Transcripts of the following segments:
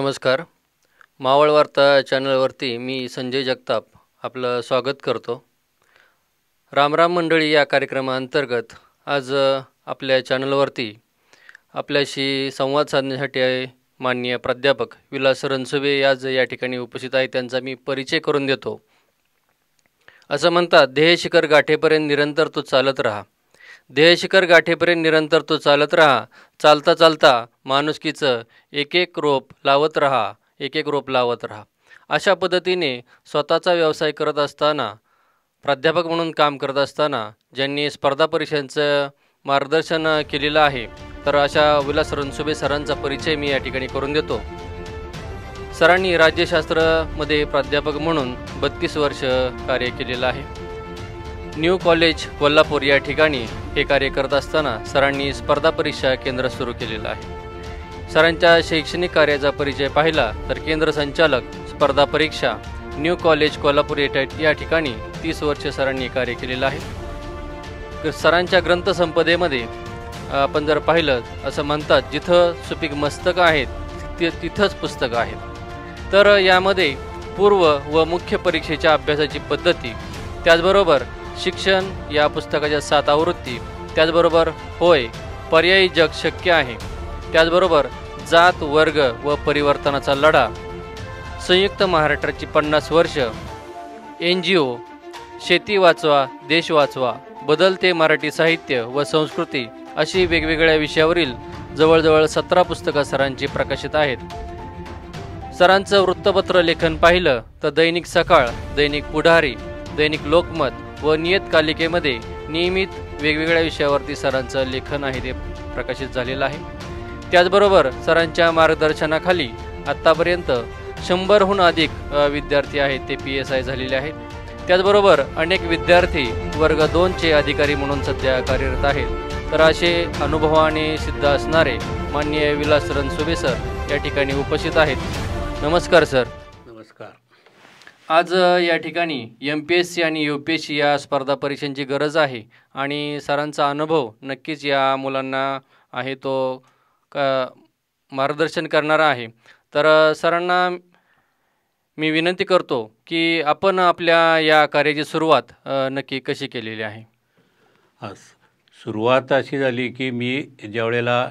नमस्कार मावळ वार्ता चॅनलवरती मी संजय जगताप आपलं स्वागत करतो रामराम मंडळी या कार्यक्रमाअंतर्गत आज आपल्या चॅनलवरती आपल्याशी संवाद साधण्यासाठी आहे माननीय प्राध्यापक विलास रणसुबे आज या ठिकाणी उपस्थित आहे त्यांचा मी परिचय करून देतो असं म्हणतात ध्येय शिखर गाठेपर्यंत निरंतर तो चालत राहा देहशिखर गाठीपर्यंत निरंतर तो चालत राहा चालता चालता माणुसकीचं एक एक रोप लावत राहा एक एक रोप लावत राहा अशा पद्धतीने स्वतःचा व्यवसाय करत असताना प्राध्यापक म्हणून काम करत असताना ज्यांनी स्पर्धा परीक्षांचं मार्गदर्शन केलेलं आहे तर अशा विलास सुभे सरांचा परिचय मी या ठिकाणी करून देतो सरांनी राज्यशास्त्रामध्ये प्राध्यापक म्हणून बत्तीस वर्ष कार्य केलेलं आहे न्यू कॉलेज कोल्हापूर या ठिकाणी हे कार्य करत असताना सरांनी स्पर्धा परीक्षा केंद्र सुरू केलेलं आहे सरांच्या शैक्षणिक कार्याचा परिचय पाहिला तर केंद्र संचालक स्पर्धा परीक्षा न्यू कॉलेज कोल्हापूर येथे या ठिकाणी तीस वर्ष सरांनी कार्य केलेलं आहे सरांच्या ग्रंथसंपदेमध्ये आपण जर पाहिलं असं म्हणतात जिथं सुपीक मस्तकं आहेत ते तिथंच पुस्तकं आहेत तर यामध्ये पूर्व व मुख्य परीक्षेच्या अभ्यासाची पद्धती त्याचबरोबर शिक्षण या पुस्तकाच्या सात आवृत्ती त्याचबरोबर होय पर्यायी जग शक्य आहे त्याचबरोबर जात वर्ग व परिवर्तनाचा लढा संयुक्त महाराष्ट्राची पन्नास वर्ष एन जी ओ शेती वाचवा देश वाचवा बदलते मराठी साहित्य व संस्कृती अशी वेगवेगळ्या विषयावरील जवळजवळ सतरा पुस्तकं सरांची प्रकाशित आहेत सरांचं वृत्तपत्र लेखन पाहिलं तर दैनिक सकाळ दैनिक पुढारी दैनिक लोकमत व नियतकालिकेमध्ये नियमित वेगवेगळ्या विषयावरती सरांचं लेखन आहे ते प्रकाशित झालेलं आहे त्याचबरोबर सरांच्या मार्गदर्शनाखाली आत्तापर्यंत शंभरहून अधिक विद्यार्थी आहेत ते पी एस आय झालेले आहेत त्याचबरोबर अनेक विद्यार्थी वर्ग दोनचे अधिकारी म्हणून सध्या कार्यरत आहेत तर असे अनुभवाने सिद्ध असणारे माननीय विलासरन सुबे सर या ठिकाणी उपस्थित आहेत नमस्कार सर आज या ठिकाणी एम पी एस सी आणि यू पी एस सी या स्पर्धा परीक्षांची गरज आहे आणि सरांचा अनुभव नक्कीच या मुलांना आहे तो मार्गदर्शन करणारा आहे तर सरांना मी विनंती करतो की आपण आपल्या या कार्याची सुरुवात नक्की कशी केलेली आहे आज सुरुवात अशी झाली की मी ज्यावेळेला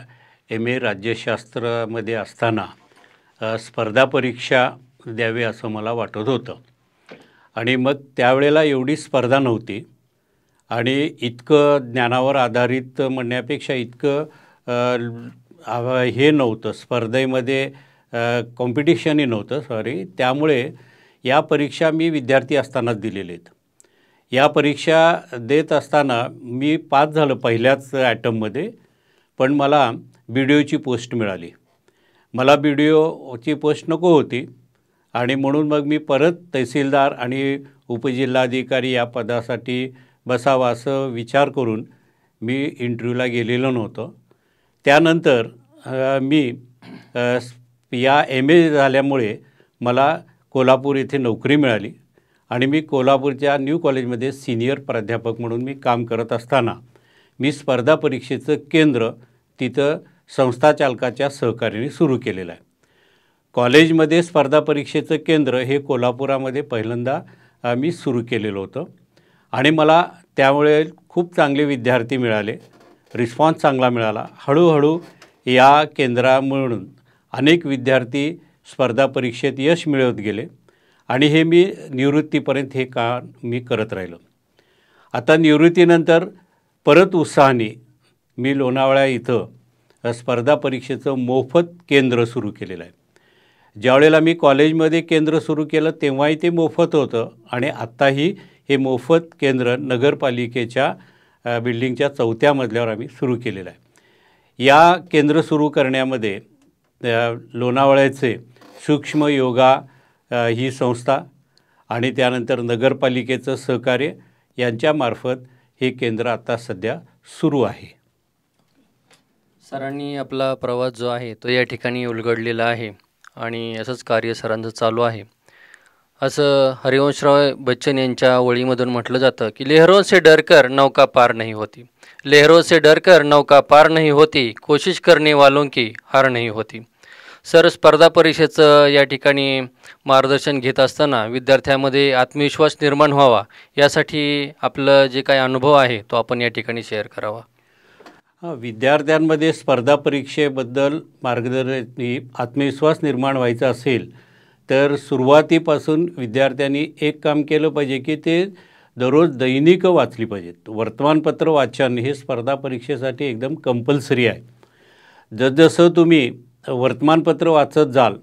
एम ए राज्यशास्त्रामध्ये असताना स्पर्धा परीक्षा द्यावी असं मला वाटत होतं आणि मग त्यावेळेला एवढी स्पर्धा नव्हती आणि इतकं ज्ञानावर आधारित म्हणण्यापेक्षा इतकं हे नव्हतं स्पर्धेमध्ये कॉम्पिटिशनही नव्हतं सॉरी त्यामुळे या परीक्षा मी विद्यार्थी असतानाच दिलेले आहेत या परीक्षा देत असताना मी पास झालं पहिल्याच ॲटममध्ये पण मला बी डी ओची पोस्ट मिळाली मला बी डी ओची पोस्ट नको होती आणि म्हणून मग मी परत तहसीलदार आणि उपजिल्हाधिकारी या पदासाठी बसावा असं विचार करून मी इंटरव्ह्यूला गेलेलो नव्हतो त्यानंतर मी या एम ए झाल्यामुळे मला कोल्हापूर येथे नोकरी मिळाली आणि मी कोल्हापूरच्या न्यू कॉलेजमध्ये सिनियर प्राध्यापक म्हणून मी काम करत असताना मी स्पर्धा परीक्षेचं केंद्र तिथं संस्थाचालकाच्या सहकार्याने सुरू केलेलं आहे कॉलेजमध्ये स्पर्धा परीक्षेचं केंद्र हे कोल्हापुरामध्ये पहिल्यांदा मी सुरू केलेलं होतं आणि मला त्यामुळे खूप चांगले विद्यार्थी मिळाले रिस्पॉन्स चांगला मिळाला हळूहळू या केंद्रामधून अनेक विद्यार्थी स्पर्धा परीक्षेत यश मिळवत गेले आणि हे मी निवृत्तीपर्यंत हे का मी करत राहिलो आता निवृत्तीनंतर परत उत्साहाने मी लोणावळा इथं स्पर्धा परीक्षेचं मोफत केंद्र सुरू केलेलं आहे ज्यावेळेला मी कॉलेजमध्ये केंद्र सुरू केलं तेव्हाही ते मोफत होतं आणि आत्ताही हे मोफत केंद्र नगरपालिकेच्या बिल्डिंगच्या चौथ्या मजल्यावर आम्ही सुरू केलेलं आहे या केंद्र सुरू करण्यामध्ये लोणावळ्याचे सूक्ष्म योगा ही संस्था आणि त्यानंतर नगरपालिकेचं सहकार्य यांच्यामार्फत हे केंद्र आता सध्या सुरू आहे सरांनी आपला प्रवास जो आहे तो या ठिकाणी उलगडलेला आहे आणि असंच कार्य सरांचं चालू आहे असं हरिवंशराव बच्चन यांच्या ओळीमधून म्हटलं जातं की लेहरों से डरकर नौका पार नाही होती लेहरों से डरकर नौका पार नाही होती कोशिश करणे वालों की हार नाही होती सर स्पर्धा परीक्षेचं या ठिकाणी मार्गदर्शन घेत असताना विद्यार्थ्यामध्ये आत्मविश्वास निर्माण व्हावा यासाठी आपलं जे काही अनुभव आहे तो आपण या ठिकाणी शेअर करावा विद्यार्थ्यांमध्ये स्पर्धा परीक्षेबद्दल मार्गदर्शन आत्मविश्वास निर्माण व्हायचा असेल तर सुरुवातीपासून विद्यार्थ्यांनी एक काम केलं पाहिजे की ते दररोज दैनिक वाचली पाहिजेत वर्तमानपत्र वाचन हे स्पर्धा परीक्षेसाठी एकदम कंपल्सरी आहे जसजसं तुम्ही वर्तमानपत्र वाचत जाल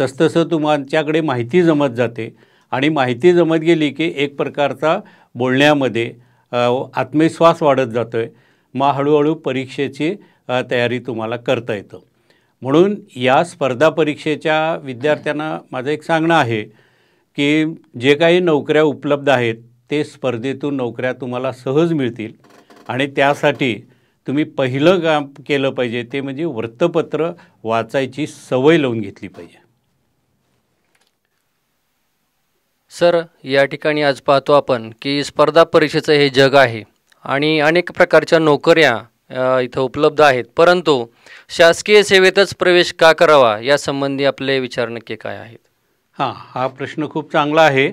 तसतसं तुमच्याकडे माहिती जमत जाते आणि माहिती जमत गेली की एक प्रकारचा बोलण्यामध्ये आत्मविश्वास वाढत जातो आहे मग हळूहळू परीक्षेची तयारी तुम्हाला करता येतं म्हणून या स्पर्धा परीक्षेच्या विद्यार्थ्यांना माझं एक सांगणं आहे की जे काही नोकऱ्या उपलब्ध आहेत ते स्पर्धेतून नोकऱ्या तुम्हाला सहज मिळतील आणि त्यासाठी तुम्ही पहिलं काम केलं पाहिजे ते म्हणजे वृत्तपत्र वाचायची सवय लावून घेतली पाहिजे सर या ठिकाणी आज पाहतो आपण की स्पर्धा परीक्षेचं हे जग आहे आणि अनेक प्रकारच्या नोकऱ्या इथं उपलब्ध आहेत परंतु शासकीय सेवेतच प्रवेश का करावा यासंबंधी आपले विचार नक्की काय आहेत हां हा प्रश्न खूप चांगला आहे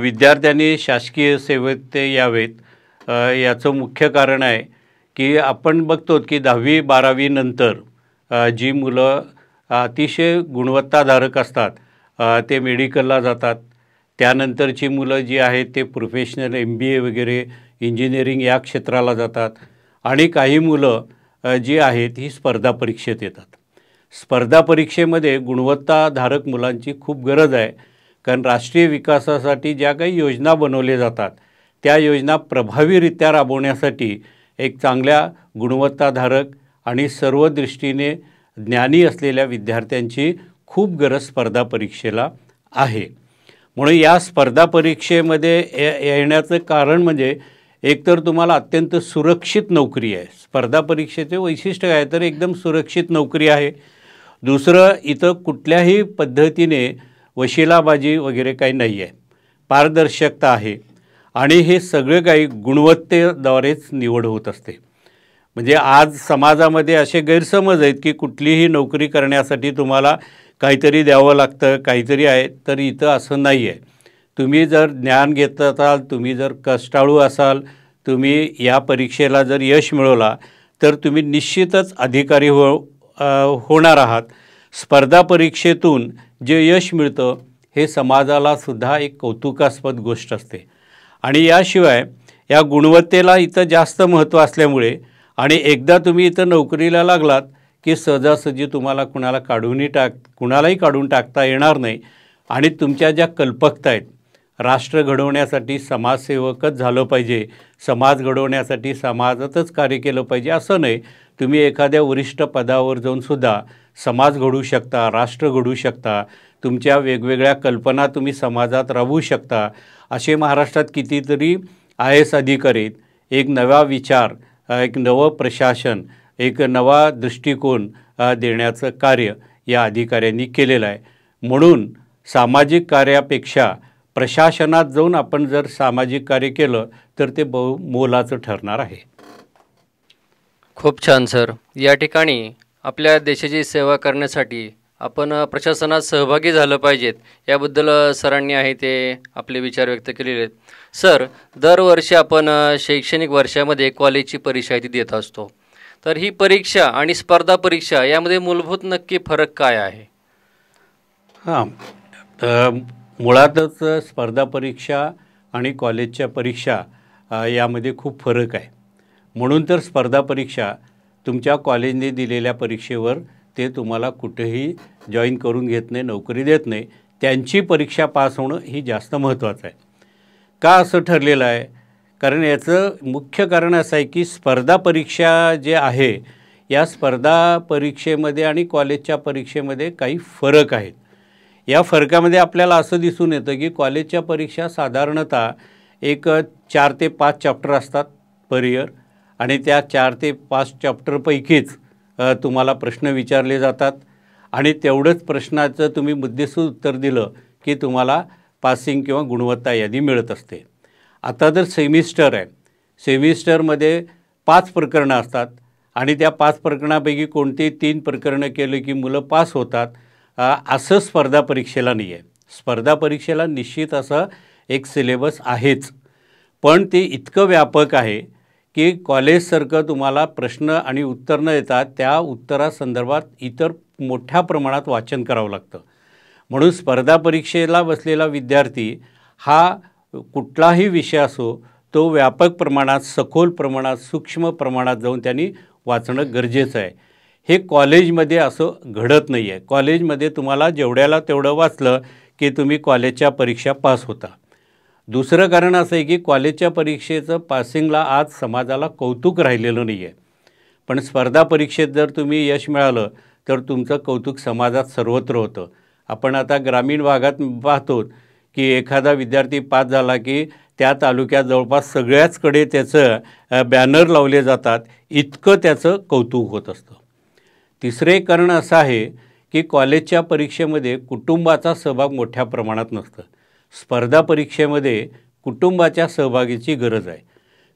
विद्यार्थ्यांनी शासकीय सेवेत ते यावेत याचं मुख्य कारण आहे की आपण बघतो की दहावी बारावीनंतर नंतर जी मुलं अतिशय गुणवत्ताधारक असतात ते मेडिकलला जातात त्यानंतरची मुलं जी आहेत ते प्रोफेशनल एम बी ए वगैरे इंजिनिअरिंग या क्षेत्राला जातात आणि काही मुलं जी आहेत ही स्पर्धा परीक्षेत येतात स्पर्धा परीक्षेमध्ये गुणवत्ताधारक मुलांची खूप गरज आहे कारण राष्ट्रीय विकासासाठी ज्या काही योजना बनवल्या जातात त्या योजना प्रभावीरित्या राबवण्यासाठी एक चांगल्या गुणवत्ताधारक आणि सर्व दृष्टीने ज्ञानी असलेल्या विद्यार्थ्यांची खूप गरज स्पर्धा परीक्षेला आहे म्हणून या स्पर्धा परीक्षेमध्ये येण्याचं कारण म्हणजे एकतर तुम्हाला अत्यंत सुरक्षित नोकरी आहे स्पर्धा परीक्षेचे वैशिष्ट्य काय तर एकदम सुरक्षित नोकरी आहे दुसरं इथं कुठल्याही पद्धतीने वशिलाबाजी वगैरे काही नाही आहे पारदर्शकता आहे आणि हे सगळं काही गुणवत्तेद्वारेच निवड होत असते म्हणजे आज समाजामध्ये असे गैरसमज आहेत की कुठलीही नोकरी करण्यासाठी तुम्हाला काहीतरी द्यावं लागतं काहीतरी आहे तर इथं असं नाही आहे तुम्ही जर ज्ञान घेत असाल तुम्ही जर कष्टाळू असाल तुम्ही या परीक्षेला जर यश मिळवला तर तुम्ही निश्चितच अधिकारी हो होणार आहात स्पर्धा परीक्षेतून जे यश मिळतं हे समाजाला सुद्धा एक कौतुकास्पद गोष्ट असते आणि याशिवाय या गुणवत्तेला इथं जास्त महत्त्व असल्यामुळे आणि एकदा तुम्ही इथं नोकरीला लागलात की सहजासहजी तुम्हाला कुणाला काढूनही टाक कुणालाही काढून टाकता येणार नाही आणि तुमच्या ज्या कल्पकता आहेत राष्ट्र घडवण्यासाठी समाजसेवकच झालं पाहिजे समाज घडवण्यासाठी समाजातच कार्य केलं पाहिजे असं नाही तुम्ही एखाद्या वरिष्ठ पदावर जाऊनसुद्धा समाज घडू शकता राष्ट्र घडू शकता तुमच्या वेगवेगळ्या कल्पना तुम्ही समाजात राबवू शकता असे महाराष्ट्रात कितीतरी आय एस अधिकारी एक नवा विचार एक नवं प्रशासन एक नवा दृष्टिकोन देण्याचं कार्य या अधिकाऱ्यांनी केलेलं आहे म्हणून सामाजिक कार्यापेक्षा प्रशासनात जाऊन आपण जर सामाजिक कार्य केलं तर ते बहु मोलाचं ठरणार आहे खूप छान सर या ठिकाणी आपल्या देशाची सेवा करण्यासाठी आपण प्रशासनात सहभागी झालं पाहिजेत याबद्दल सरांनी आहे ते आपले विचार व्यक्त केलेले आहेत सर दरवर्षी आपण शैक्षणिक वर्षामध्ये कॉलेजची परीक्षा ती देत असतो तर ही परीक्षा आणि स्पर्धा परीक्षा यामध्ये मूलभूत नक्की फरक काय आहे हां मुळातच स्पर्धा परीक्षा आणि कॉलेजच्या परीक्षा यामध्ये खूप फरक आहे म्हणून तर स्पर्धा परीक्षा तुमच्या कॉलेजने दिलेल्या परीक्षेवर ते तुम्हाला कुठेही जॉईन करून घेत नाही नोकरी देत नाही त्यांची परीक्षा पास होणं ही जास्त महत्त्वाचं आहे का असं ठरलेलं आहे कारण याचं मुख्य कारण असं आहे की स्पर्धा परीक्षा जे आहे या स्पर्धा परीक्षेमध्ये आणि कॉलेजच्या परीक्षेमध्ये काही फरक आहेत या फरकामध्ये आपल्याला असं दिसून येतं की कॉलेजच्या परीक्षा साधारणतः एक चार ते पाच चॅप्टर असतात पर इयर आणि त्या चार ते पाच चॅप्टरपैकीच तुम्हाला प्रश्न विचारले जातात आणि तेवढंच प्रश्नाचं तुम्ही मुद्देसूद उत्तर दिलं की तुम्हाला पासिंग किंवा गुणवत्ता यादी मिळत असते आता जर सेमिस्टर आहे सेमिस्टरमध्ये पाच प्रकरणं असतात आणि त्या पाच प्रकरणापैकी कोणती तीन प्रकरणं केलं की मुलं पास होतात असं स्पर्धा परीक्षेला नाही आहे स्पर्धा परीक्षेला निश्चित असा एक सिलेबस आहेच पण ते इतकं व्यापक आहे की कॉलेजसारखं तुम्हाला प्रश्न आणि उत्तर न येतात त्या उत्तरासंदर्भात इतर मोठ्या प्रमाणात वाचन करावं लागतं म्हणून स्पर्धा परीक्षेला बसलेला विद्यार्थी हा कुठलाही विषय असो तो व्यापक प्रमाणात सखोल प्रमाणात सूक्ष्म प्रमाणात जाऊन त्यांनी वाचणं गरजेचं आहे हे कॉलेजमध्ये असं घडत नाही आहे कॉलेजमध्ये तुम्हाला जेवढ्याला तेवढं वाचलं की तुम्ही कॉलेजच्या परीक्षा पास होता दुसरं कारण असं आहे की कॉलेजच्या परीक्षेचं पासिंगला आज समाजाला कौतुक राहिलेलं नाही आहे पण स्पर्धा परीक्षेत जर तुम्ही यश मिळालं तर तुमचं कौतुक समाजात सर्वत्र होतं आपण आता ग्रामीण भागात पाहतो की एखादा विद्यार्थी पास झाला की त्या तालुक्यात जवळपास सगळ्याचकडे त्याचं बॅनर लावले जातात इतकं त्याचं कौतुक होत असतं तिसरे कारण असं आहे की कॉलेजच्या परीक्षेमध्ये कुटुंबाचा सहभाग मोठ्या प्रमाणात नसतं स्पर्धा परीक्षेमध्ये कुटुंबाच्या सहभागीची गरज आहे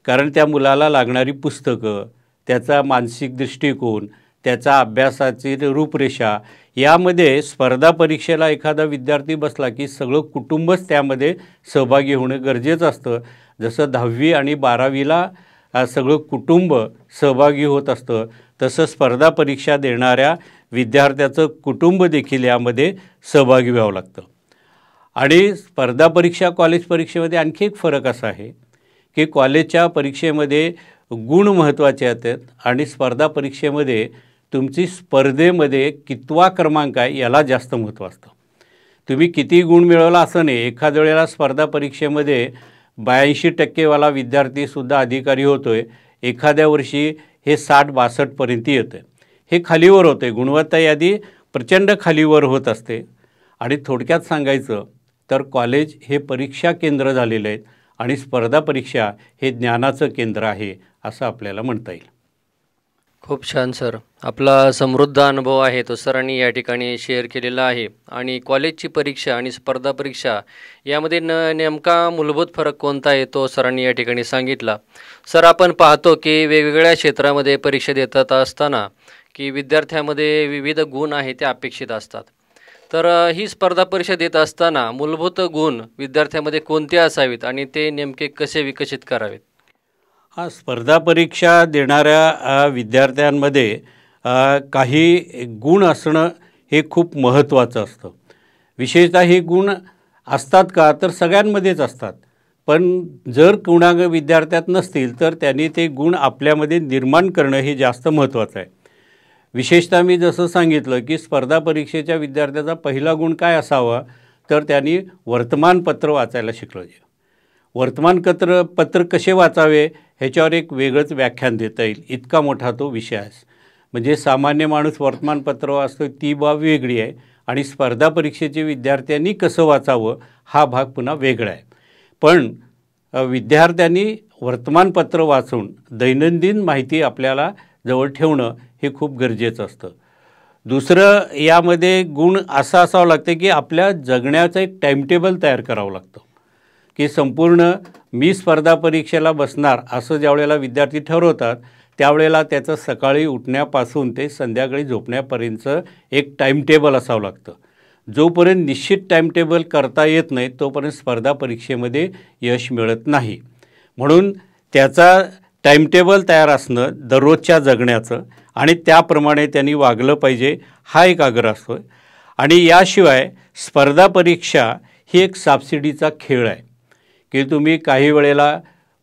कारण त्या मुलाला लागणारी पुस्तकं त्याचा मानसिक दृष्टिकोन त्याचा अभ्यासाची रूपरेषा यामध्ये स्पर्धा परीक्षेला एखादा विद्यार्थी बसला की सगळं कुटुंबच त्यामध्ये सहभागी होणं गरजेचं असतं जसं दहावी आणि बारावीला सगळं कुटुंब सहभागी होत असतं तसंच स्पर्धा परीक्षा देणाऱ्या विद्यार्थ्याचं कुटुंब देखील यामध्ये सहभागी व्हावं लागतं आणि स्पर्धा परीक्षा कॉलेज परीक्षेमध्ये आणखी एक फरक असा आहे की कॉलेजच्या परीक्षेमध्ये गुण महत्त्वाचे आहेत आणि स्पर्धा परीक्षेमध्ये तुमची स्पर्धेमध्ये कितवा क्रमांक आहे याला जास्त महत्त्व असतं तुम्ही किती गुण मिळवला असं नाही एखाद्या वेळेला स्पर्धा परीक्षेमध्ये ब्याऐंशी टक्केवाला विद्यार्थीसुद्धा अधिकारी होतो आहे एखाद्या वर्षी हे साठ बासष्टपर्यंत येतं हे खालीवर होते गुणवत्ता यादी प्रचंड खालीवर होत असते आणि थोडक्यात सांगायचं तर कॉलेज हे परीक्षा केंद्र झालेलं आहेत आणि स्पर्धा परीक्षा हे ज्ञानाचं केंद्र आहे असं आपल्याला म्हणता येईल खूप छान सर आपला समृद्ध अनुभव आहे तो सरांनी या ठिकाणी शेअर केलेला आहे आणि कॉलेजची परीक्षा आणि स्पर्धा परीक्षा यामध्ये न नेमका मूलभूत फरक कोणता आहे तो सरांनी या ठिकाणी सांगितला सर आपण पाहतो की वेगवेगळ्या क्षेत्रामध्ये परीक्षा देतात असताना की विद्यार्थ्यामध्ये विविध गुण आहे ते अपेक्षित असतात तर ही स्पर्धा परीक्षा देत असताना मूलभूत गुण विद्यार्थ्यामध्ये कोणते असावेत आणि ते नेमके कसे विकसित करावेत हा स्पर्धा परीक्षा देणाऱ्या विद्यार्थ्यांमध्ये काही गुण असणं हे खूप महत्त्वाचं असतं विशेषतः हे गुण असतात का तर सगळ्यांमध्येच असतात पण जर कुणाग विद्यार्थ्यात नसतील तर त्यांनी ते गुण आपल्यामध्ये निर्माण करणं हे जास्त महत्त्वाचं आहे विशेषतः मी जसं सांगितलं की स्पर्धा परीक्षेच्या विद्यार्थ्याचा पहिला गुण काय असावा तर त्यांनी वर्तमानपत्र वाचायला शिकलं वर्तमानपत्र पत्र कसे वाचावे ह्याच्यावर एक वेगळंच व्याख्यान देता येईल इतका मोठा तो विषय आहे म्हणजे सामान्य माणूस वर्तमानपत्र वाचतो ती बाब वेगळी आहे आणि स्पर्धा परीक्षेचे विद्यार्थ्यांनी कसं वाचावं हा भाग पुन्हा वेगळा आहे पण विद्यार्थ्यांनी वर्तमानपत्र वाचून दैनंदिन माहिती आपल्याला जवळ ठेवणं हे खूप गरजेचं असतं दुसरं यामध्ये गुण असा असावं लागतं की आपल्या जगण्याचं एक टाईमटेबल तयार करावं लागतं की संपूर्ण मी स्पर्धा परीक्षेला बसणार असं ज्यावेळेला विद्यार्थी ठरवतात त्यावेळेला त्याचं सकाळी उठण्यापासून ते संध्याकाळी झोपण्यापर्यंतचं एक टाईमटेबल असावं लागतं जोपर्यंत निश्चित टाईमटेबल करता येत नाही तोपर्यंत स्पर्धा परीक्षेमध्ये यश मिळत नाही म्हणून त्याचा टाईमटेबल तयार असणं दररोजच्या जगण्याचं आणि त्याप्रमाणे त्यांनी वागलं पाहिजे हा एक आग्रह असतो आणि याशिवाय स्पर्धा परीक्षा ही एक सबसिडीचा खेळ आहे की तुम्ही काही वेळेला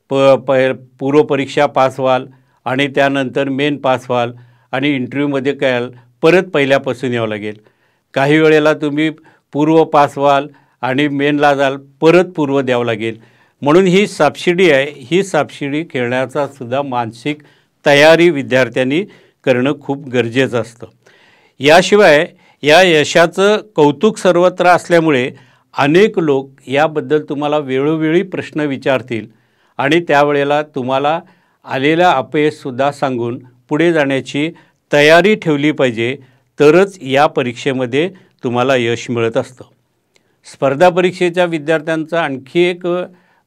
प प पूर्वपरीक्षा पास व्हाल आणि त्यानंतर मेन पास व्हाल आणि इंटरव्ह्यूमध्ये कळाल परत पहिल्यापासून यावं लागेल काही वेळेला तुम्ही पूर्व पास व्हाल आणि मेनला जाल परत पूर्व द्यावं लागेल म्हणून ही सबसिडी आहे ही सबसिडी खेळण्याचा सुद्धा मानसिक तयारी विद्यार्थ्यांनी करणं खूप गरजेचं असतं याशिवाय या यशाचं कौतुक सर्वत्र असल्यामुळे अनेक लोक याबद्दल तुम्हाला वेळोवेळी प्रश्न विचारतील आणि त्यावेळेला तुम्हाला आलेला अपयशसुद्धा सांगून पुढे जाण्याची तयारी ठेवली पाहिजे तरच या परीक्षेमध्ये तुम्हाला यश मिळत असतं स्पर्धा परीक्षेच्या विद्यार्थ्यांचा आणखी एक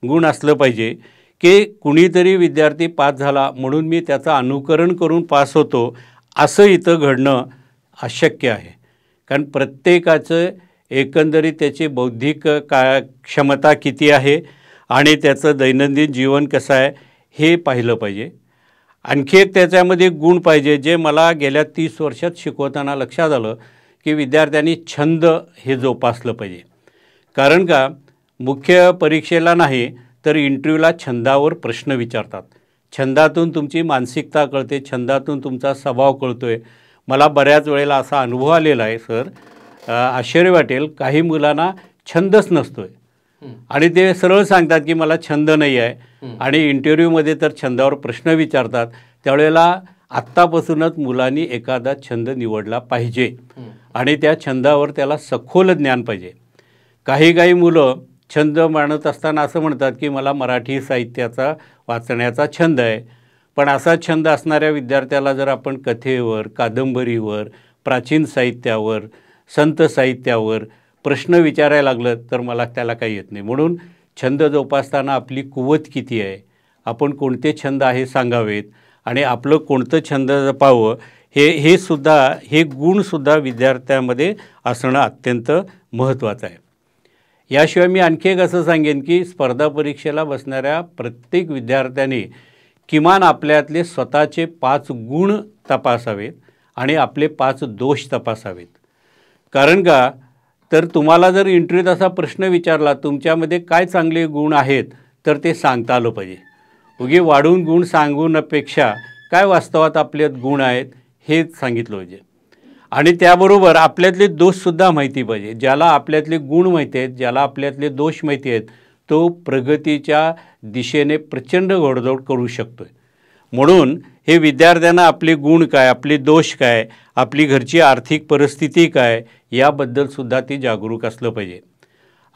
गुण असलं पाहिजे की कुणीतरी विद्यार्थी पास झाला म्हणून मी त्याचं अनुकरण करून पास होतो असं इथं घडणं अशक्य आहे कारण प्रत्येकाचं एकंदरीत त्याची बौद्धिक का क्षमता किती आहे आणि त्याचं दैनंदिन जीवन कसं आहे हे पाहिलं पाहिजे आणखी एक त्याच्यामध्ये गुण पाहिजे जे मला गेल्या तीस वर्षात शिकवताना लक्षात आलं की विद्यार्थ्यांनी छंद हे जोपासलं पाहिजे कारण का मुख्य परीक्षेला नाही तर इंटरव्ह्यूला छंदावर प्रश्न विचारतात छंदातून तुमची मानसिकता कळते छंदातून तुमचा स्वभाव कळतो आहे मला बऱ्याच वेळेला असा अनुभव आलेला आहे सर आश्चर्य वाटेल काही मुलांना छंदच नसतोय आणि ते सरळ सांगतात की मला छंद नाही आहे आणि इंटरव्ह्यूमध्ये तर छंदावर प्रश्न विचारतात त्यावेळेला आत्तापासूनच मुलांनी एखादा छंद निवडला पाहिजे आणि त्या छंदावर त्याला सखोल ज्ञान पाहिजे काही काही मुलं छंद मानत असताना असं म्हणतात की मला मराठी साहित्याचा वाचण्याचा छंद आहे पण असा छंद असणाऱ्या विद्यार्थ्याला जर आपण कथेवर कादंबरीवर प्राचीन साहित्यावर संत साहित्यावर प्रश्न विचारायला लागलं तर मला त्याला काही येत नाही म्हणून छंद जोपासताना आपली कुवत किती आहे आपण कोणते छंद आहे सांगावेत आणि आपलं कोणतं छंद जपावं हे हे सुद्धा हे गुणसुद्धा विद्यार्थ्यामध्ये असणं अत्यंत महत्त्वाचं आहे याशिवाय मी आणखी एक असं सांगेन की स्पर्धा परीक्षेला बसणाऱ्या प्रत्येक विद्यार्थ्याने किमान आपल्यातले स्वतःचे पाच गुण तपासावेत आणि आपले पाच दोष तपासावेत कारण का तर तुम्हाला जर इंटरव्ह्यूत असा प्रश्न विचारला तुमच्यामध्ये काय चांगले गुण आहेत तर ते सांगता आलं पाहिजे उगे वाढून गुण सांगूनपेक्षा काय वास्तवात आपल्यात गुण आहेत हे सांगितलं पाहिजे आणि त्याबरोबर आपल्यातले दोषसुद्धा माहिती पाहिजे ज्याला आपल्यातले गुण माहिती आहेत ज्याला आपल्यातले दोष माहिती आहेत तो प्रगतीच्या दिशेने प्रचंड घोडदौड करू शकतो आहे म्हणून हे विद्यार्थ्यांना आपले गुण काय आपले दोष काय आपली घरची आर्थिक परिस्थिती काय याबद्दलसुद्धा ती जागरूक असलं पाहिजे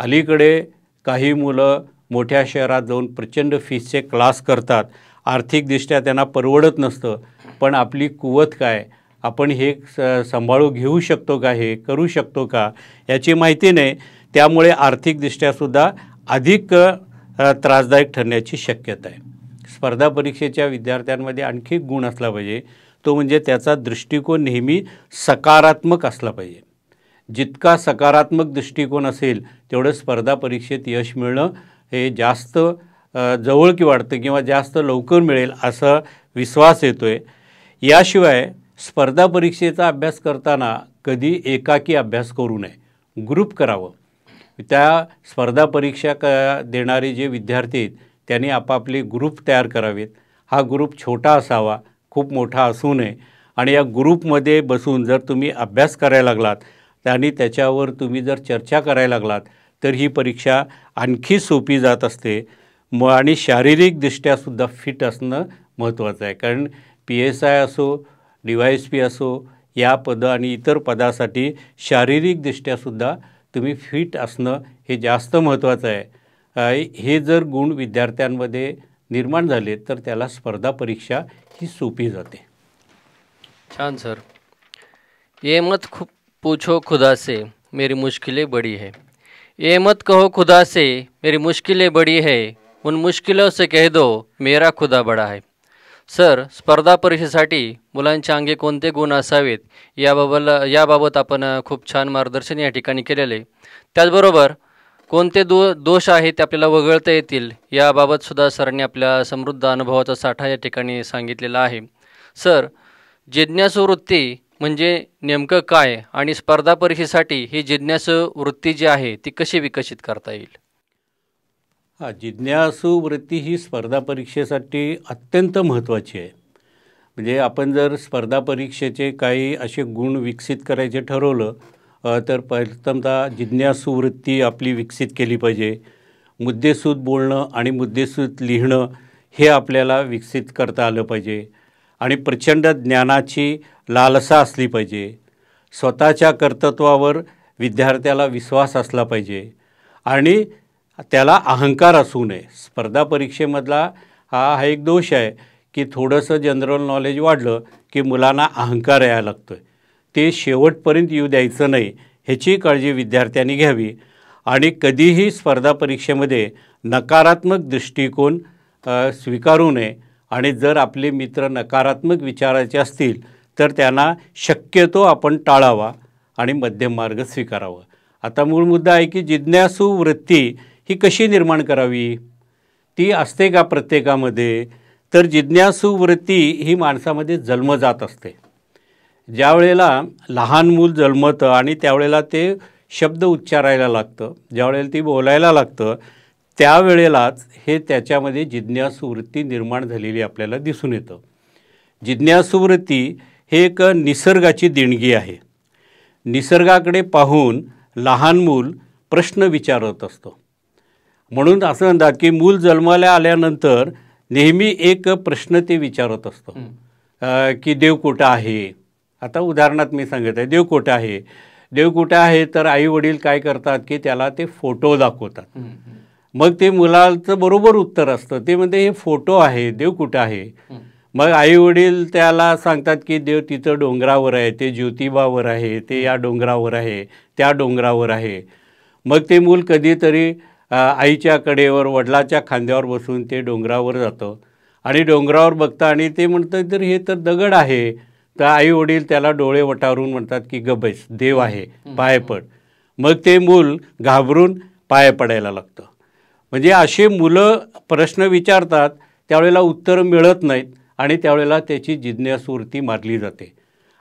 अलीकडे काही मुलं मोठ्या शहरात जाऊन प्रचंड फीजचे क्लास करतात आर्थिकदृष्ट्या त्यांना परवडत नसतं पण आपली कुवत काय आपण हे स सांभाळू घेऊ शकतो का हे करू शकतो का याची माहिती नाही त्यामुळे आर्थिकदृष्ट्यासुद्धा अधिक त्रासदायक ठरण्याची शक्यता आहे स्पर्धा परीक्षेच्या विद्यार्थ्यांमध्ये आणखी गुण असला पाहिजे तो म्हणजे त्याचा दृष्टिकोन नेहमी सकारात्मक असला पाहिजे जितका सकारात्मक दृष्टिकोन असेल तेवढं स्पर्धा परीक्षेत यश मिळणं हे जास्त की वाढतं किंवा जास्त लवकर मिळेल असा विश्वास येतो आहे याशिवाय स्पर्धा परीक्षेचा अभ्यास करताना कधी एकाकी अभ्यास करू नये ग्रुप करावं त्या स्पर्धा परीक्षा क देणारे जे विद्यार्थी आहेत त्यांनी आपापले ग्रुप तयार करावेत हा ग्रुप छोटा असावा खूप मोठा असू नये आणि या ग्रुपमध्ये बसून जर तुम्ही अभ्यास करायला लागलात आणि त्याच्यावर तुम्ही जर चर्चा करायला लागलात तर ही परीक्षा आणखी सोपी जात असते म आणि शारीरिकदृष्ट्यासुद्धा फिट असणं महत्त्वाचं आहे कारण पी एस आय असो डी वाय एस पी असो या पद आणि इतर पदासाठी शारीरिकदृष्ट्यासुद्धा तुम्ही फिट असणं हे जास्त महत्त्वाचं आहे हे जर गुण विद्यार्थ्यांमध्ये निर्माण झाले तर त्याला स्पर्धा परीक्षा ही सोपी जाते छान सर ये मत खु पूछो खुदा से मेरी मुश्किलें बड़ी है ये मत कहो खुदा से मेरी मुश्किलें बड़ी है उन मुश्किलों से कह दो मेरा खुदा बडा आहे सर स्पर्धा परीक्षेसाठी मुलांच्या अंगे कोणते गुण असावेत याबाबत याबाबत आपण खूप छान मार्गदर्शन या ठिकाणी केलेले त्याचबरोबर कोणते दो दोष आहेत ते आपल्याला वगळता येतील याबाबत सुद्धा सरांनी आपल्या समृद्ध अनुभवाचा साठा या ठिकाणी सांगितलेला आहे सर जिज्ञासू वृत्ती म्हणजे नेमकं काय आणि स्पर्धा परीक्षेसाठी ही जिज्ञासू वृत्ती जी आहे ती कशी विकसित करता येईल हा जिज्ञासू वृत्ती ही स्पर्धा परीक्षेसाठी अत्यंत महत्त्वाची आहे म्हणजे आपण जर स्पर्धा परीक्षेचे काही असे गुण विकसित करायचे ठरवलं तर प्रथमतः जिज्ञासू वृत्ती आपली विकसित केली पाहिजे मुद्देसूद बोलणं आणि मुद्देसूद लिहिणं हे आपल्याला विकसित करता आलं पाहिजे आणि प्रचंड ज्ञानाची लालसा असली पाहिजे स्वतःच्या कर्तृत्वावर विद्यार्थ्याला विश्वास असला पाहिजे आणि त्याला अहंकार असू नये स्पर्धा परीक्षेमधला हा हा एक दोष आहे की थोडंसं जनरल नॉलेज वाढलं की मुलांना अहंकार यायला लागतो आहे ते शेवटपर्यंत येऊ द्यायचं नाही ह्याची काळजी विद्यार्थ्यांनी घ्यावी आणि कधीही स्पर्धा परीक्षेमध्ये नकारात्मक दृष्टिकोन स्वीकारू नये आणि जर आपले मित्र नकारात्मक विचाराचे असतील तर त्यांना शक्यतो आपण टाळावा आणि मध्यम मार्ग स्वीकारावा आता मूळ मुद्दा आहे की जिज्ञासू वृत्ती ही कशी निर्माण करावी ती असते का प्रत्येकामध्ये तर जिज्ञासू वृत्ती ही माणसामध्ये जन्म जात असते ज्या वेळेला लहान मूल जन्मतं आणि त्यावेळेला ते शब्द उच्चारायला लागतं ज्यावेळेला ती बोलायला लागतं त्यावेळेलाच हे त्याच्यामध्ये जिज्ञासुवृत्ती निर्माण झालेली आपल्याला दिसून येतं जिज्ञासुवृत्ती हे एक निसर्गाची देणगी आहे निसर्गाकडे पाहून लहान मूल प्रश्न विचारत असतो म्हणून असं म्हणतात की मूल जन्माला आल्यानंतर नेहमी एक प्रश्न ते विचारत असतं की देव कुठं आहे आता उदाहरणार्थ मी सांगत आहे देवकोट आहे देवकुटे आहे तर आई वडील काय करतात की त्याला ते फोटो दाखवतात मग ते मुलाचं बरोबर उत्तर असतं ते म्हणते हे फोटो आहे देव कुठं आहे मग आई वडील त्याला सांगतात की देव तिथं डोंगरावर आहे ते ज्योतिबावर आहे ते या डोंगरावर आहे त्या डोंगरावर आहे मग ते मूल कधीतरी आईच्या कडेवर वडिलाच्या खांद्यावर बसून ते डोंगरावर जातं आणि डोंगरावर बघतं आणि ते म्हणतं तर हे तर दगड आहे तर आई वडील त्याला डोळे वटारून म्हणतात की गबैस देव आहे पाय पड मग ते मूल घाबरून पाय पडायला लागतं म्हणजे असे मुलं प्रश्न विचारतात त्यावेळेला उत्तर मिळत नाहीत आणि त्यावेळेला त्याची जिज्ञासूवृत्ती मारली जाते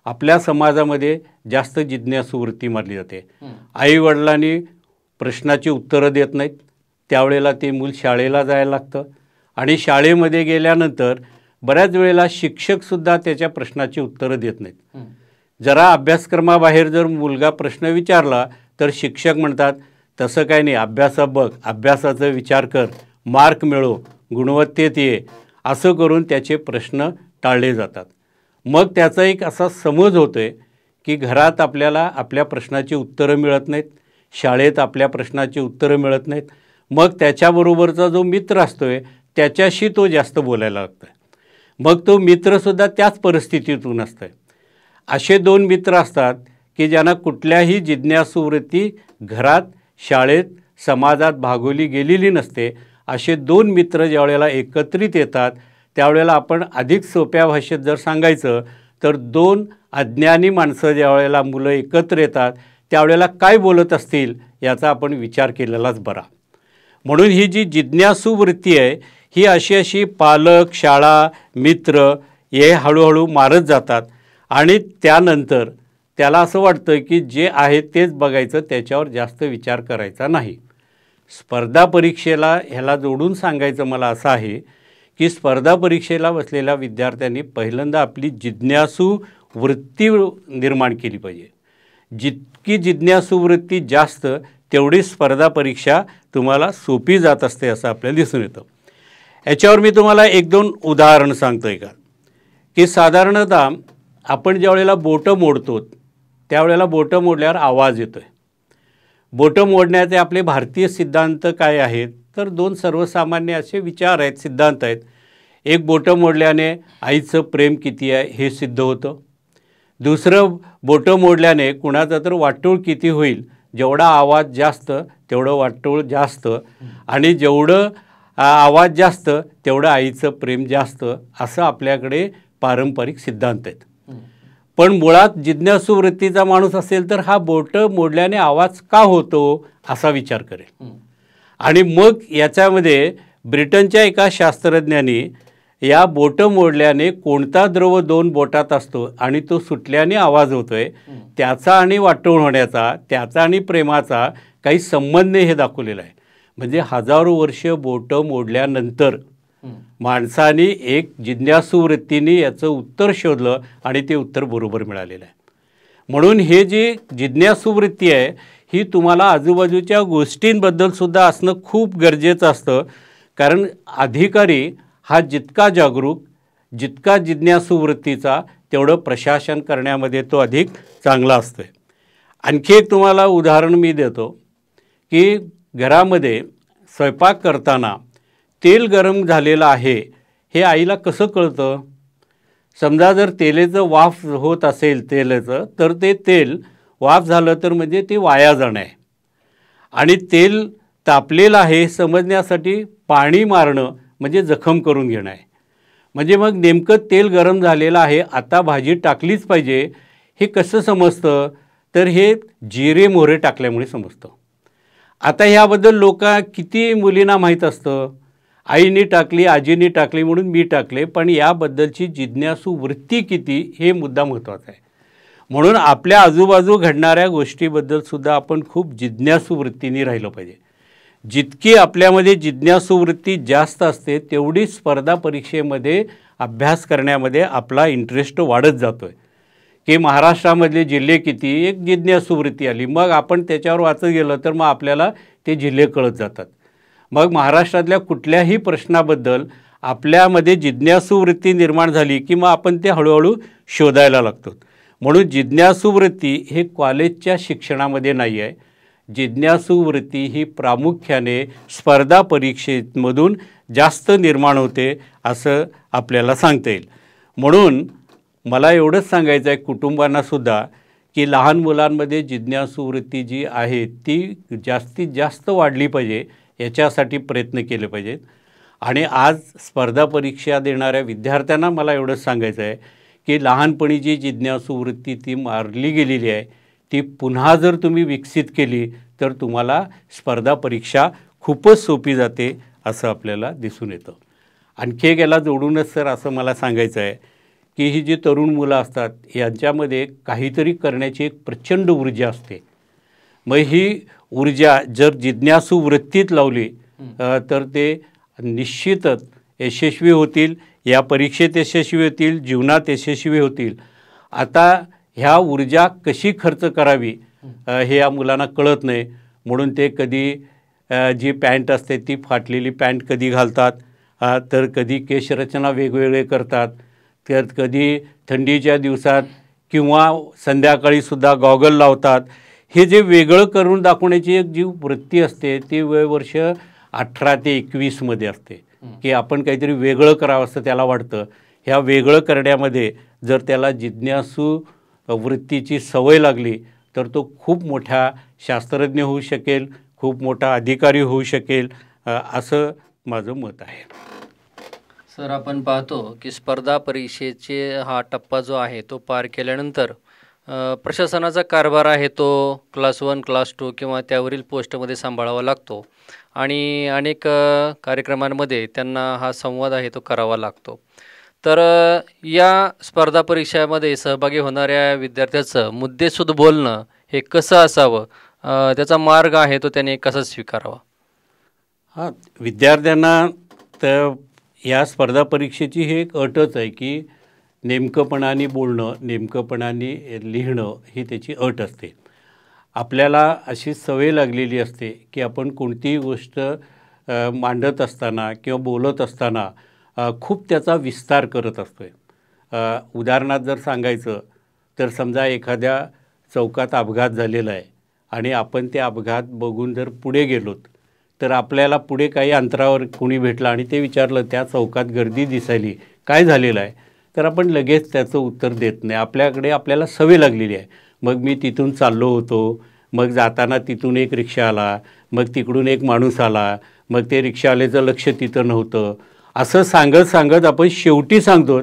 आपल्या समाजामध्ये जास्त जिज्ञासूवृत्ती मारली जाते आई वडिलांनी प्रश्नाची उत्तरं देत नाहीत त्यावेळेला ते मूल शाळेला जायला लागतं आणि शाळेमध्ये गेल्यानंतर बऱ्याच वेळेला शिक्षकसुद्धा त्याच्या प्रश्नाची उत्तरं देत नाहीत जरा अभ्यासक्रमाबाहेर जर मुलगा प्रश्न विचारला तर शिक्षक म्हणतात तसं काही नाही अभ्यासा बघ अभ्यासाचा विचार कर मार्क मिळो गुणवत्तेत ये असं करून त्याचे प्रश्न टाळले जातात मग त्याचा एक असा समज होतो आहे की घरात आपल्याला आपल्या प्रश्नाची उत्तरं मिळत नाहीत शाळेत आपल्या प्रश्नाची उत्तरं मिळत नाहीत मग त्याच्याबरोबरचा जो मित्र असतो आहे त्याच्याशी तो जास्त बोलायला लागतो आहे मग तो मित्रसुद्धा त्याच परिस्थितीतून असतं असे दोन मित्र असतात की ज्यांना कुठल्याही जिज्ञासूवृत्ती घरात शाळेत समाजात भागवली गेलेली नसते असे दोन मित्र ज्यावेळेला एकत्रित येतात त्यावेळेला आपण अधिक सोप्या भाषेत जर सांगायचं तर दोन अज्ञानी माणसं ज्यावेळेला मुलं एकत्र येतात त्यावेळेला काय बोलत असतील याचा आपण विचार केलेलाच बरा म्हणून ही जी जिज्ञासू आहे ही अशी अशी पालक शाळा मित्र हे हळूहळू मारत जातात आणि त्यानंतर त्याला असं वाटतं की जे आहे तेच बघायचं त्याच्यावर जास्त विचार करायचा नाही स्पर्धा परीक्षेला ह्याला जोडून सांगायचं मला असं आहे की स्पर्धा परीक्षेला बसलेल्या विद्यार्थ्यांनी पहिल्यांदा आपली जिज्ञासू वृत्ती निर्माण केली पाहिजे जितकी जिज्ञासू वृत्ती जास्त तेवढी स्पर्धा परीक्षा तुम्हाला सोपी जात असते असं आपल्याला दिसून येतं याच्यावर मी तुम्हाला एक दोन उदाहरण सांगतो आहे का की साधारणतः आपण ज्या वेळेला बोटं मोडतो त्यावेळेला बोटं मोडल्यावर आवाज येतो आहे बोटं मोडण्याचे आपले भारतीय सिद्धांत काय आहेत तर दोन सर्वसामान्य असे विचार आहेत सिद्धांत आहेत एक बोटं मोडल्याने आईचं प्रेम किती आहे हे सिद्ध होतं दुसरं बोटं मोडल्याने कुणाचा तर वाटोळ किती होईल जेवढा आवाज जास्त तेवढं वाटोळ जास्त आणि जेवढं आवाज जास्त तेवढं आईचं प्रेम जास्त असं आपल्याकडे पारंपरिक सिद्धांत आहेत पण मुळात जिज्ञासू वृत्तीचा माणूस असेल तर हा बोटं मोडल्याने आवाज का होतो असा विचार करेल आणि मग याच्यामध्ये ब्रिटनच्या एका शास्त्रज्ञाने या बोटं मोडल्याने कोणता द्रव दोन बोटात असतो आणि तो सुटल्याने आवाज होतोय त्याचा आणि वाटवून होण्याचा त्याचा आणि प्रेमाचा काही संबंध हे दाखवलेला आहे म्हणजे हजारो वर्ष बोटं मोडल्यानंतर माणसाने एक जिज्ञासू वृत्तीने याचं उत्तर शोधलं आणि ते उत्तर बरोबर मिळालेलं आहे म्हणून हे जी जिज्ञासू वृत्ती आहे ही तुम्हाला आजूबाजूच्या गोष्टींबद्दलसुद्धा असणं खूप गरजेचं असतं कारण अधिकारी हा जितका जागरूक जितका जिज्ञासू वृत्तीचा तेवढं प्रशासन करण्यामध्ये तो अधिक चांगला असतो आणखी एक तुम्हाला उदाहरण मी देतो की घरामध्ये स्वयंपाक करताना तेल गरम झालेलं आहे हे आईला कसं कळतं समजा जर तेलेचं वाफ होत असेल तेलाचं तर ते तेल वाफ झालं तर म्हणजे ते वाया जाणं आहे आणि तेल तापलेलं आहे समजण्यासाठी पाणी मारणं म्हणजे जखम करून घेणं आहे म्हणजे मग नेमकं तेल गरम झालेलं आहे आता भाजी टाकलीच पाहिजे हे कसं समजतं तर हे जिरे मोहरे टाकल्यामुळे समजतं आता ह्याबद्दल लोक किती मुलींना माहीत असतं आईने टाकली आजीनी टाकली म्हणून मी टाकले पण याबद्दलची जिज्ञासू वृत्ती किती हे मुद्दा महत्त्वाचा आहे म्हणून आपल्या आजूबाजू घडणाऱ्या गोष्टीबद्दलसुद्धा आपण खूप जिज्ञासू वृत्तीने राहिलं पाहिजे जितकी आपल्यामध्ये जिज्ञासू वृत्ती जास्त असते तेवढी स्पर्धा परीक्षेमध्ये अभ्यास करण्यामध्ये आपला इंटरेस्ट वाढत जातो आहे की महाराष्ट्रामधले जिल्हे किती एक जिज्ञासुवृत्ती आली मग आपण त्याच्यावर वाचत गेलं तर मग आपल्याला ते जिल्हे कळत जातात मग महाराष्ट्रातल्या कुठल्याही प्रश्नाबद्दल आपल्यामध्ये जिज्ञासूवृत्ती निर्माण झाली की मग आपण ते हळूहळू शोधायला लागतो म्हणून जिज्ञासूवृत्ती हे कॉलेजच्या शिक्षणामध्ये नाही आहे जिज्ञासुवृत्ती ही प्रामुख्याने स्पर्धा परीक्षेमधून जास्त निर्माण होते असं आपल्याला सांगता येईल म्हणून मला एवढंच सांगायचं आहे कुटुंबांनासुद्धा की लहान मुलांमध्ये जिज्ञासुवृत्ती जी आहे ती जास्तीत जास्त वाढली पाहिजे याच्यासाठी प्रयत्न केले पाहिजेत आणि आज स्पर्धा परीक्षा देणाऱ्या विद्यार्थ्यांना मला एवढंच सांगायचं आहे की लहानपणी जी जिज्ञासुवृत्ती ती मारली गेलेली आहे ती पुन्हा जर तुम्ही विकसित केली तर तुम्हाला स्पर्धा परीक्षा खूपच सोपी जाते असं आपल्याला दिसून येतं आणखी एक याला जोडूनच सर असं मला सांगायचं आहे की ही जी तरुण मुलं असतात यांच्यामध्ये काहीतरी करण्याची एक प्रचंड ऊर्जा असते मग ही ऊर्जा जर जिज्ञासू वृत्तीत लावली तर ते निश्चितच यशस्वी होतील या परीक्षेत यशस्वी होतील जीवनात यशस्वी होतील आता ह्या ऊर्जा कशी खर्च करावी हे या मुलांना कळत नाही म्हणून ते कधी जी पॅन्ट असते ती फाटलेली पॅन्ट कधी घालतात तर कधी केशरचना वेगवेगळे करतात तर कधी थंडीच्या दिवसात किंवा संध्याकाळीसुद्धा गॉगल लावतात हे जे वेगळं करून दाखवण्याची एक जी वृत्ती असते ती वर्ष अठरा ते एकवीसमध्ये असते की आपण काहीतरी वेगळं करावं असं त्याला वाटतं ह्या वेगळं करण्यामध्ये जर त्याला जिज्ञासू वृत्तीची सवय लागली तर तो खूप मोठा शास्त्रज्ञ होऊ शकेल खूप मोठा अधिकारी होऊ शकेल असं माझं मत आहे तर आपण पाहतो की स्पर्धा परीक्षेचे हा टप्पा जो आहे तो पार केल्यानंतर प्रशासनाचा कारभार आहे तो क्लास वन क्लास टू किंवा त्यावरील पोस्टमध्ये सांभाळावा लागतो आणि अनेक कार्यक्रमांमध्ये त्यांना हा संवाद आहे तो करावा लागतो तर या स्पर्धा परीक्षामध्ये सहभागी होणाऱ्या विद्यार्थ्याचं मुद्देसूद बोलणं हे कसं असावं त्याचा मार्ग आहे तो त्याने कसा स्वीकारावा हा विद्यार्थ्यांना तर या स्पर्धा परीक्षेची ही एक अटच आहे की नेमकंपणाने बोलणं नेमकंपणाने लिहिणं ही त्याची अट असते आपल्याला अशी सवय लागलेली असते की आपण कोणतीही गोष्ट मांडत असताना किंवा बोलत असताना खूप त्याचा विस्तार करत असतो आहे उदाहरणार्थ जर सांगायचं तर समजा एखाद्या चौकात अपघात झालेला आहे आणि आपण ते अपघात बघून जर पुढे गेलोत तर आपल्याला पुढे काही अंतरावर कोणी भेटला आणि ते विचारलं त्या चौकात गर्दी दिसायली काय झालेलं आहे तर आपण लगेच त्याचं उत्तर देत नाही आपल्याकडे आपल्याला सवय लागलेली आहे मग मी तिथून चाललो होतो मग जाताना तिथून एक रिक्षा आला मग तिकडून एक माणूस आला मग ते रिक्षावाल्याचं लक्ष तिथं नव्हतं असं सांगत सांगत आपण शेवटी सांगतो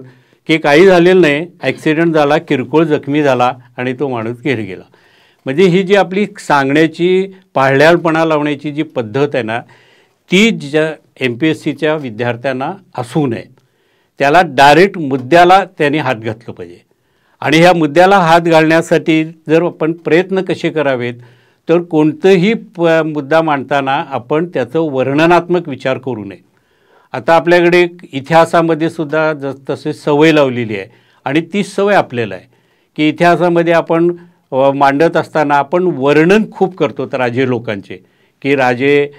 की काही झालेलं नाही ॲक्सिडेंट झाला किरकोळ जखमी झाला आणि तो माणूस घेर गेला म्हणजे ही जी आपली सांगण्याची पाळल्याळपणा लावण्याची जी पद्धत आहे ना ती ज्या एम पी एस सीच्या विद्यार्थ्यांना असू नये त्याला डायरेक्ट मुद्द्याला त्यांनी हात घातलं पाहिजे आणि ह्या मुद्द्याला हात घालण्यासाठी जर आपण प्रयत्न कसे करावेत तर कोणतंही प मुद्दा मांडताना आपण त्याचं वर्णनात्मक विचार करू नये आता आपल्याकडे इतिहासामध्ये सुद्धा जस तसे सवय लावलेली आहे आणि ती सवय आपल्याला आहे की इतिहासामध्ये आपण मांडत असताना आपण वर्णन खूप करतो तर राजे लोकांचे की राजे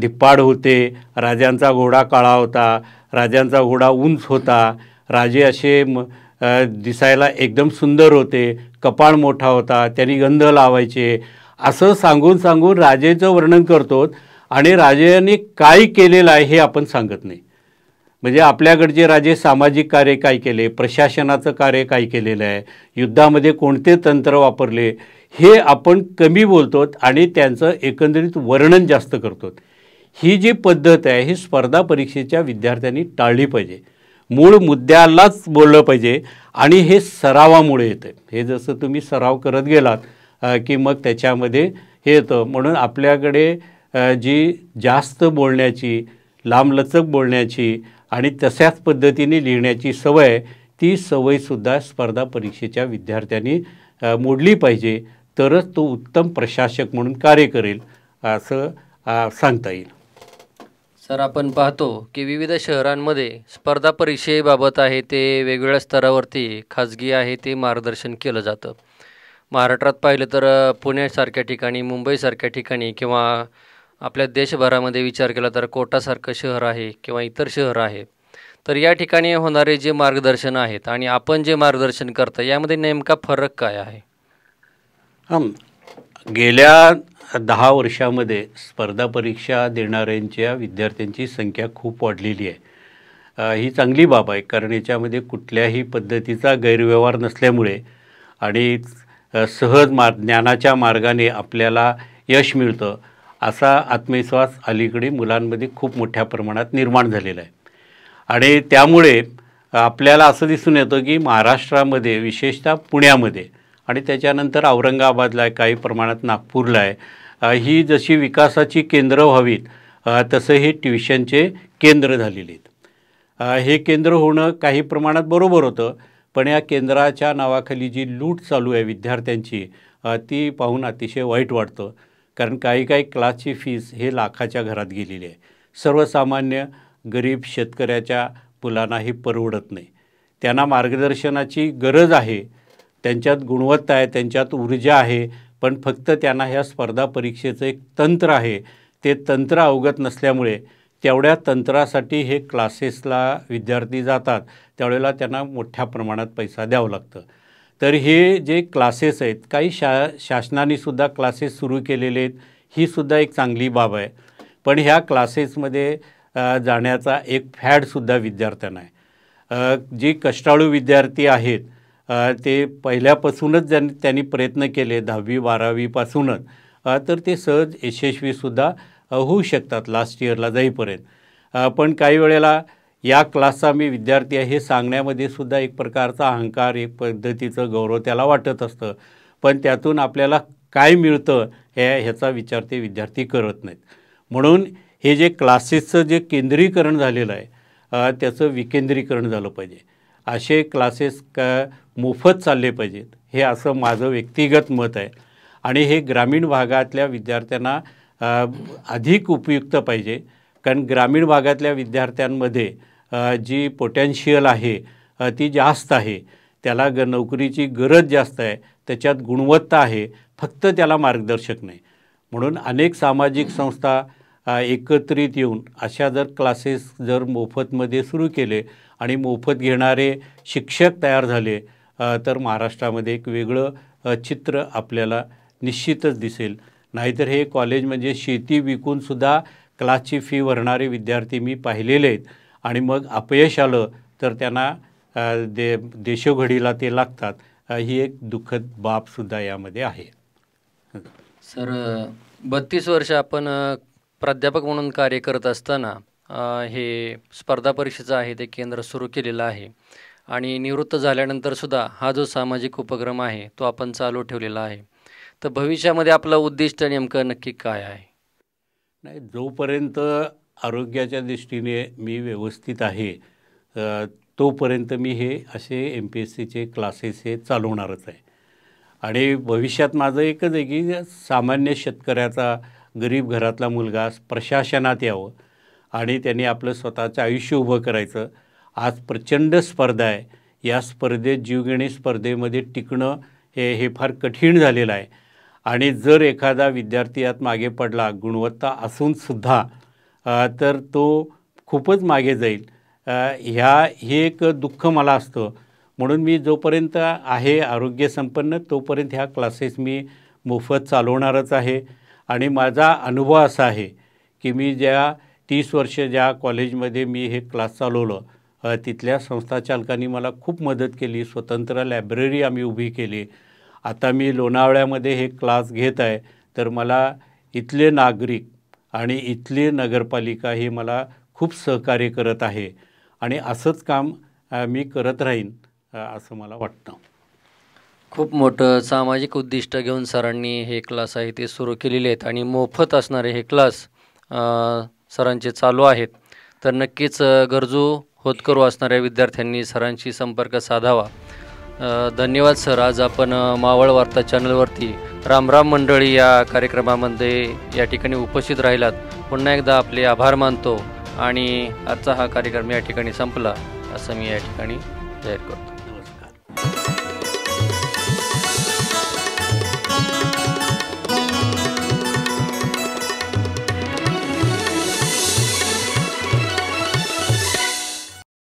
धिप्पाड होते राजांचा घोडा काळा होता राजांचा घोडा उंच होता राजे असे दिसायला एकदम सुंदर होते कपाळ मोठा होता त्यांनी गंध लावायचे असं सांगून सांगून राजेचं वर्णन करतो आणि राजाने काय केलेलं आहे हे आपण सांगत नाही म्हणजे आपल्याकडचे राजे सामाजिक कार्य काय केले प्रशासनाचं कार्य काय केलेलं आहे युद्धामध्ये कोणते तंत्र वापरले हे आपण कमी बोलतो आणि त्यांचं एकंदरीत वर्णन जास्त करतो ही जी पद्धत आहे ही स्पर्धा परीक्षेच्या विद्यार्थ्यांनी टाळली पाहिजे मूळ मुद्द्यालाच बोललं पाहिजे आणि हे सरावामुळे येतं हे जसं तुम्ही सराव करत गेलात की मग त्याच्यामध्ये हे येतं म्हणून आपल्याकडे जी जास्त बोलण्याची लांबलचक बोलण्याची आणि तशाच पद्धतीने लिहिण्याची सवय ती सवयसुद्धा स्पर्धा परीक्षेच्या विद्यार्थ्यांनी मोडली पाहिजे तरच तो उत्तम प्रशासक म्हणून कार्य करेल असं सांगता येईल सर आपण पाहतो की विविध शहरांमध्ये स्पर्धा परीक्षेबाबत आहे ते वेगवेगळ्या स्तरावरती खाजगी आहे ते मार्गदर्शन केलं जातं महाराष्ट्रात पाहिलं तर पुण्यासारख्या ठिकाणी मुंबईसारख्या ठिकाणी किंवा आपल्या देशभरामध्ये विचार केला तर कोटासारखं शहर आहे किंवा इतर शहर आहे तर या ठिकाणी होणारे जे मार्गदर्शन आहेत आणि आपण जे मार्गदर्शन करतो यामध्ये नेमका फरक काय आहे गेल्या दहा वर्षामध्ये स्पर्धा परीक्षा देणाऱ्यांच्या विद्यार्थ्यांची संख्या खूप वाढलेली आहे ही चांगली बाब आहे कारण याच्यामध्ये कुठल्याही पद्धतीचा गैरव्यवहार नसल्यामुळे आणि सहज मार ज्ञानाच्या मार्गाने आपल्याला यश मिळतं असा आत्मविश्वास अलीकडे मुलांमध्ये खूप मोठ्या प्रमाणात निर्माण झालेला आहे आणि त्यामुळे आपल्याला असं दिसून येतं की महाराष्ट्रामध्ये विशेषतः पुण्यामध्ये आणि त्याच्यानंतर औरंगाबादला आहे काही प्रमाणात नागपूरला आहे ही जशी विकासाची केंद्र व्हावीत तसं हे ट्युशनचे केंद्र झालेली आहेत हे केंद्र होणं काही प्रमाणात बरोबर होतं पण या केंद्राच्या नावाखाली जी लूट चालू आहे विद्यार्थ्यांची ती पाहून अतिशय वाईट वाटतं कारण काही काही क्लासची फीज हे लाखाच्या घरात गेलेली आहे सर्वसामान्य गरीब शेतकऱ्याच्या मुलांना हे परवडत नाही त्यांना मार्गदर्शनाची गरज आहे त्यांच्यात गुणवत्ता आहे त्यांच्यात ऊर्जा आहे पण फक्त त्यांना ह्या स्पर्धा परीक्षेचं एक तंत्र आहे ते तंत्र अवगत नसल्यामुळे तेवढ्या तंत्रासाठी हे क्लासेसला विद्यार्थी जातात त्यावेळेला त्यांना मोठ्या प्रमाणात पैसा द्यावा लागतं तर हे जे क्लासेस आहेत काही शा शासनानेसुद्धा क्लासेस सुरू केलेले आहेत ही सुद्धा एक चांगली बाब आहे पण ह्या क्लासेसमध्ये जाण्याचा एक फॅडसुद्धा विद्यार्थ्यांना आहे जे कष्टाळू विद्यार्थी आहेत ते पहिल्यापासूनच ज्यांनी त्यांनी प्रयत्न केले दहावी बारावीपासूनच तर ते सहज यशस्वीसुद्धा होऊ शकतात लास्ट इयरला जाईपर्यंत पण काही वेळेला या क्लासचा मी विद्यार्थी आहे हे सांगण्यामध्ये सुद्धा एक प्रकारचा अहंकार एक पद्धतीचं गौरव त्याला वाटत असतं पण त्यातून आपल्याला काय मिळतं हे ह्याचा विचार ते विद्यार्थी करत नाहीत म्हणून हे जे क्लासेसचं जे केंद्रीकरण झालेलं आहे त्याचं विकेंद्रीकरण झालं पाहिजे असे क्लासेस क मोफत चालले पाहिजेत हे असं माझं व्यक्तिगत मत आहे आणि हे ग्रामीण भागातल्या विद्यार्थ्यांना अधिक उपयुक्त पाहिजे कारण ग्रामीण भागातल्या विद्यार्थ्यांमध्ये जी पोटॅन्शियल आहे ती जास्त आहे त्याला ग नोकरीची गरज जास्त आहे त्याच्यात गुणवत्ता आहे फक्त त्याला मार्गदर्शक नाही म्हणून अनेक सामाजिक संस्था एकत्रित येऊन अशा जर क्लासेस जर मोफतमध्ये सुरू केले आणि मोफत घेणारे शिक्षक तयार झाले तर महाराष्ट्रामध्ये एक वेगळं चित्र आपल्याला निश्चितच दिसेल नाहीतर हे कॉलेज म्हणजे शेती विकूनसुद्धा क्लासची फी भरणारे विद्यार्थी मी पाहिलेले आहेत आणि मग अपयश आलं तर त्यांना दे देशोघडीला ते लागतात ही एक दुःखद बाबसुद्धा यामध्ये आहे सर बत्तीस वर्ष आपण प्राध्यापक म्हणून कार्य करत असताना हे स्पर्धा परीक्षेचं आहे ते केंद्र सुरू केलेलं आहे आणि निवृत्त झाल्यानंतरसुद्धा हा जो सामाजिक उपक्रम आहे तो आपण चालू ठेवलेला आहे तर भविष्यामध्ये आपलं उद्दिष्ट नेमकं नक्की काय आहे नाही जोपर्यंत आरोग्याच्या दृष्टीने मी व्यवस्थित आहे तोपर्यंत मी हे असे एम पी एस सीचे क्लासेस हे चालवणारच आहे आणि भविष्यात माझं एकच आहे की सामान्य शेतकऱ्याचा गरीब घरातला मुलगा प्रशासनात यावं आणि त्यांनी आपलं स्वतःचं आयुष्य उभं करायचं आज प्रचंड स्पर्धा आहे या स्पर्धेत जीवघेणी स्पर्धेमध्ये टिकणं हे हे फार कठीण झालेलं आहे आणि जर एखादा विद्यार्थी यात मागे पडला गुणवत्ता असूनसुद्धा तर तो खूपच मागे जाईल ह्या हे एक दुःख मला असतं म्हणून मी जोपर्यंत आहे आरोग्य संपन्न तोपर्यंत ह्या क्लासेस मी मोफत चालवणारच आहे आणि माझा अनुभव असा आहे की मी ज्या तीस वर्ष ज्या कॉलेजमध्ये मी हे क्लास चालवलं तिथल्या संस्थाचालकांनी मला खूप मदत केली स्वतंत्र लायब्ररी आम्ही उभी केली आता मी लोणावळ्यामध्ये हे क्लास घेत आहे तर मला इथले नागरिक आणि इथली नगरपालिका ही मला खूप सहकार्य करत आहे आणि असंच काम मी करत राहीन असं मला वाटतं खूप मोठं सामाजिक उद्दिष्ट घेऊन सरांनी हे क्लास आहे ते सुरू केलेले आहेत आणि मोफत असणारे हे क्लास सरांचे चालू आहेत तर नक्कीच गरजू होतकरू असणाऱ्या विद्यार्थ्यांनी सरांशी संपर्क साधावा धन्यवाद सर आज आपण मावळ वार्ता चॅनलवरती रामराम मंडळी या कार्यक्रमामध्ये या ठिकाणी उपस्थित राहिलात पुन्हा एकदा आपले आभार मानतो आणि आजचा हा कार्यक्रम या ठिकाणी संपला असं मी या ठिकाणी जाहीर करतो